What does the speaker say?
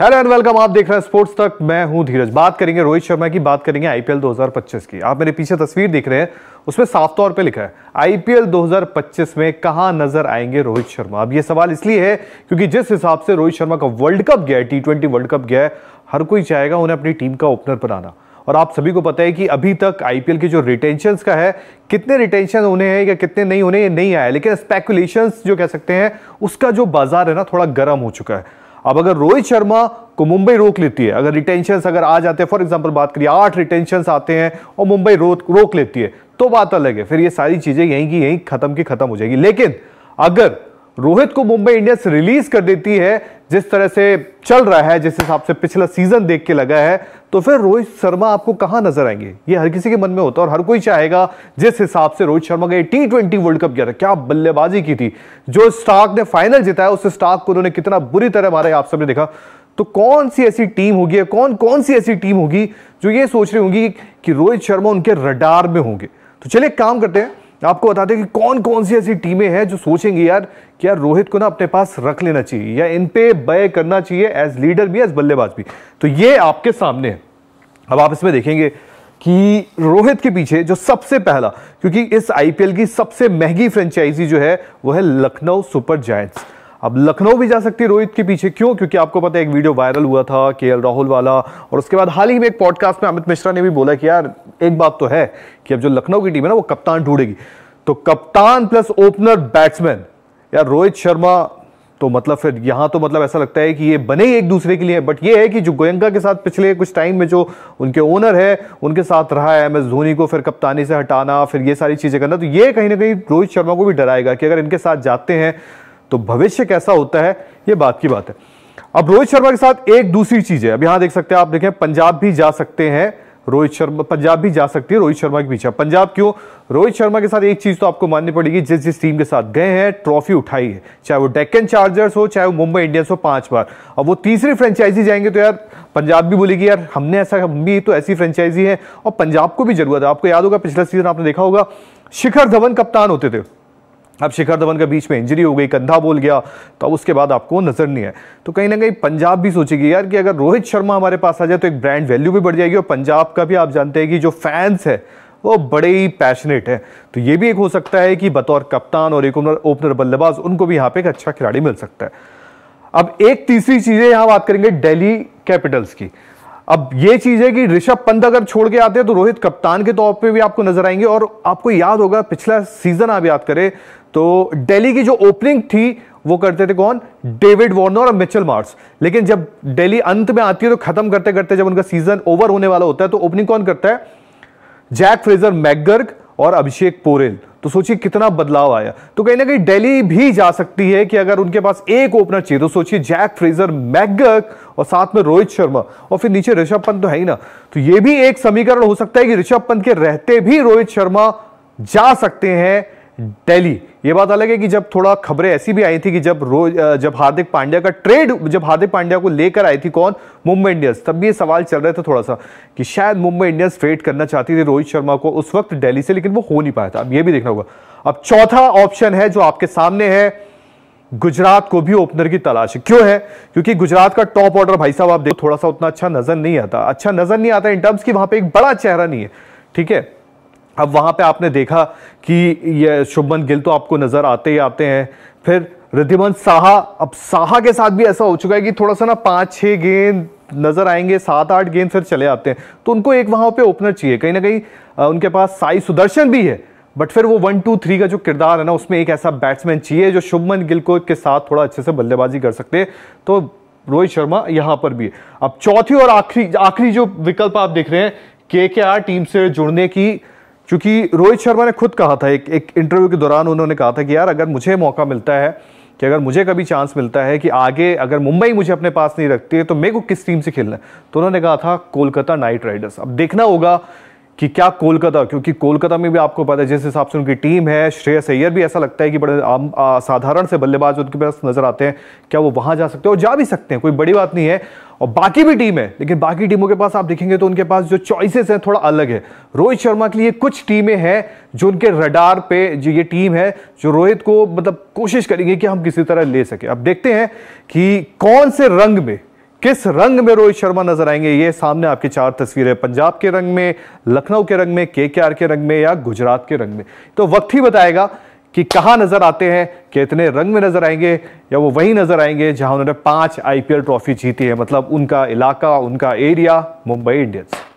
hello and welcome आप देख रहे हैं स्पोर्ट्स तक मैं हूं धीरज बात करेंगे रोहित शर्मा की बात करेंगे आईपीएल 2025 की आप मेरे पीछे तस्वीर देख रहे हैं उसमें साफ तौर पे लिखा है आईपीएल 2025 में कहां नजर आएंगे रोहित शर्मा अब ये सवाल इसलिए है क्योंकि जिस हिसाब से रोहित शर्मा का वर्ल्ड कप गया है टी वर्ल्ड कप गया है हर कोई चाहेगा उन्हें अपनी टीम का ओपनर बनाना और आप सभी को पता है कि अभी तक आईपीएल की जो रिटेंशन का है कितने रिटेंशन होने हैं या कितने नहीं होने ये नहीं आया लेकिन स्पेकुलेशन जो कह सकते हैं उसका जो बाजार है ना थोड़ा गर्म हो चुका है अब अगर रोहित शर्मा को मुंबई रोक लेती है अगर रिटेंशन अगर आ जाते हैं फॉर एग्जाम्पल बात करिए आठ रिटेंशन आते हैं और मुंबई रोक रोक लेती है तो बात अलग है फिर ये सारी चीजें यहीं की यहीं खत्म की खत्म हो जाएगी लेकिन अगर रोहित को मुंबई इंडियंस रिलीज कर देती है जिस तरह से चल रहा है जिस हिसाब से पिछला सीजन देख के लगा है तो फिर रोहित शर्मा आपको कहाँ नजर आएंगे ये हर किसी के मन में होता है और हर कोई चाहेगा जिस हिसाब से रोहित शर्मा का टी ट्वेंटी वर्ल्ड कप गया था क्या बल्लेबाजी की थी जो स्टॉक ने फाइनल जिताया उस स्टॉक को उन्होंने कितना बुरी तरह मारा आप सबने देखा तो कौन सी ऐसी टीम होगी कौन कौन सी ऐसी टीम होगी जो ये सोच रही होगी कि रोहित शर्मा उनके रडार में होंगे तो चलिए काम करते हैं आपको बता दें कि कौन कौन सी ऐसी टीमें हैं जो सोचेंगी यार कि यार रोहित को ना अपने पास रख लेना चाहिए या इन पे बय करना चाहिए एज लीडर भी एज बल्लेबाज भी तो ये आपके सामने है अब आप इसमें देखेंगे कि रोहित के पीछे जो सबसे पहला क्योंकि इस आईपीएल की सबसे महंगी फ्रेंचाइजी जो है वो है लखनऊ सुपर जायंट्स अब लखनऊ भी जा सकती है रोहित के पीछे क्यों क्योंकि आपको पता है एक वीडियो वायरल हुआ था के राहुल वाला और उसके बाद हाल ही में एक पॉडकास्ट में अमित मिश्रा ने भी बोला कि यार एक बात तो है कि अब जो लखनऊ की टीम है ना वो कप्तान ढूंढेगी तो कप्तान प्लस ओपनर बैट्समैन यार रोहित शर्मा तो मतलब फिर यहां तो मतलब ऐसा लगता है कि ये बने ही एक दूसरे के लिए बट ये है कि जो गोयंका के साथ पिछले कुछ टाइम में जो उनके ओनर है उनके साथ रहा है एम एस धोनी को फिर कप्तानी से हटाना फिर ये सारी चीज़ें करना तो ये कहीं ना कहीं रोहित शर्मा को भी डराएगा कि अगर इनके साथ जाते हैं तो भविष्य कैसा होता है ये बात की बात है अब रोहित शर्मा के साथ एक दूसरी चीज है अब यहां देख सकते हैं आप देखें पंजाब भी जा सकते हैं रोहित शर्मा पंजाब भी जा सकती है रोहित शर्मा के पीछे पंजाब क्यों रोहित शर्मा के साथ एक चीज तो आपको माननी पड़ेगी जिस जिस टीम के साथ गए हैं ट्रॉफी उठाई है चाहे वो डेक्कन चार्जर्स हो चाहे वो मुंबई इंडियंस हो पांच बार अब वो तीसरी फ्रेंचाइजी जाएंगे तो यार पंजाब भी बोलेगी यार हमने ऐसा हम भी तो ऐसी फ्रेंचाइजी है और पंजाब को भी जरूरत है आपको याद होगा पिछला सीजन आपने देखा होगा शिखर धवन कप्तान होते थे अब शिखर धवन के बीच में इंजरी हो गई कंधा बोल गया तो अब उसके बाद आपको नजर नहीं है तो कहीं ना कहीं पंजाब भी सोचेगी यार कि अगर रोहित शर्मा हमारे पास आ जाए तो एक ब्रांड वैल्यू भी बढ़ जाएगी और पंजाब का भी आप जानते हैं कि जो फैंस है वो बड़े ही पैशनेट हैं तो ये भी एक हो सकता है कि बतौर कप्तान और एक ओपनर बल्लेबाज उनको भी यहाँ पे एक अच्छा खिलाड़ी मिल सकता है अब एक तीसरी चीज़ है यहाँ बात करेंगे डेली कैपिटल्स की अब ये चीज है कि ऋषभ पंत अगर छोड़ के आते हैं तो रोहित कप्तान के तौर पे भी आपको नजर आएंगे और आपको याद होगा पिछला सीजन आप याद करें तो दिल्ली की जो ओपनिंग थी वो करते थे कौन डेविड वार्नर और मिचेल मार्स लेकिन जब दिल्ली अंत में आती है तो खत्म करते करते जब उनका सीजन ओवर होने वाला होता है तो ओपनिंग कौन करता है जैक फ्रेजर मैगर्ग और अभिषेक पोरेल तो सोचिए कितना बदलाव आया तो कहीं ना कहीं दिल्ली भी जा सकती है कि अगर उनके पास एक ओपनर चाहिए तो सोचिए जैक फ्रेजर मैगक और साथ में रोहित शर्मा और फिर नीचे ऋषभ पंत तो है ही ना तो यह भी एक समीकरण हो सकता है कि ऋषभ पंत के रहते भी रोहित शर्मा जा सकते हैं दिल्ली ये बात अलग है कि जब थोड़ा खबरें ऐसी भी आई थी कि जब रोज जब हार्दिक पांड्या का ट्रेड जब हार्दिक पांड्या को लेकर आई थी कौन मुंबई इंडियंस तब भी ये सवाल चल रहे थे थोड़ा सा कि शायद मुंबई इंडियंस ट्रेड करना चाहती थी रोहित शर्मा को उस वक्त दिल्ली से लेकिन वो हो नहीं पाया था अब ये भी देखना होगा अब चौथा ऑप्शन है जो आपके सामने है गुजरात को भी ओपनर की तलाश है क्यों है क्योंकि गुजरात का टॉप ऑर्डर भाई साहब आप देखो थोड़ा सा उतना अच्छा नजर नहीं आता अच्छा नजर नहीं आता इन टर्म्स की वहां पर एक बड़ा चेहरा नहीं है ठीक है अब वहाँ पे आपने देखा कि ये शुभमन गिल तो आपको नज़र आते ही आते हैं फिर रिद्धिमन साहा अब साहा के साथ भी ऐसा हो चुका है कि थोड़ा सा ना पाँच छः गेंद नज़र आएंगे सात आठ गेंद फिर चले आते हैं तो उनको एक वहाँ पे ओपनर चाहिए कहीं ना कहीं उनके पास साई सुदर्शन भी है बट फिर वो वन टू थ्री का जो किरदार है ना उसमें एक ऐसा बैट्समैन चाहिए जो शुभमन गिल को के साथ थोड़ा अच्छे से बल्लेबाजी कर सकते हैं तो रोहित शर्मा यहाँ पर भी है अब चौथी और आखिरी आखिरी जो विकल्प आप देख रहे हैं के टीम से जुड़ने की क्योंकि रोहित शर्मा ने खुद कहा था एक एक इंटरव्यू के दौरान उन्होंने कहा था कि यार अगर मुझे मौका मिलता है कि अगर मुझे कभी चांस मिलता है कि आगे अगर मुंबई मुझे अपने पास नहीं रखती है तो मेरे को किस टीम से खेलना है तो उन्होंने कहा था कोलकाता नाइट राइडर्स अब देखना होगा कि क्या कोलकाता क्योंकि कोलकाता में भी आपको पता है जिस हिसाब से उनकी टीम है श्रेयस अय्यर भी ऐसा लगता है कि बड़े आम साधारण से बल्लेबाज उनके पास नजर आते हैं क्या वो वहां जा सकते हैं और जा भी सकते हैं कोई बड़ी बात नहीं है और बाकी भी टीम है लेकिन बाकी टीमों के पास आप देखेंगे तो उनके पास जो चॉइसेस हैं थोड़ा अलग है रोहित शर्मा के लिए कुछ टीमें हैं जो उनके रडार पे जो ये टीम है जो रोहित को मतलब कोशिश करेंगे कि हम किसी तरह ले सके अब देखते हैं कि कौन से रंग में किस रंग में रोहित शर्मा नजर आएंगे ये सामने आपकी चार तस्वीरें पंजाब के रंग में लखनऊ के रंग में के के रंग में या गुजरात के रंग में तो वक्त ही बताएगा कि कहाँ नजर आते हैं कितने रंग में नजर आएंगे या वो वही नजर आएंगे जहां उन्होंने पांच आईपीएल ट्रॉफी जीती है मतलब उनका इलाका उनका एरिया मुंबई इंडियंस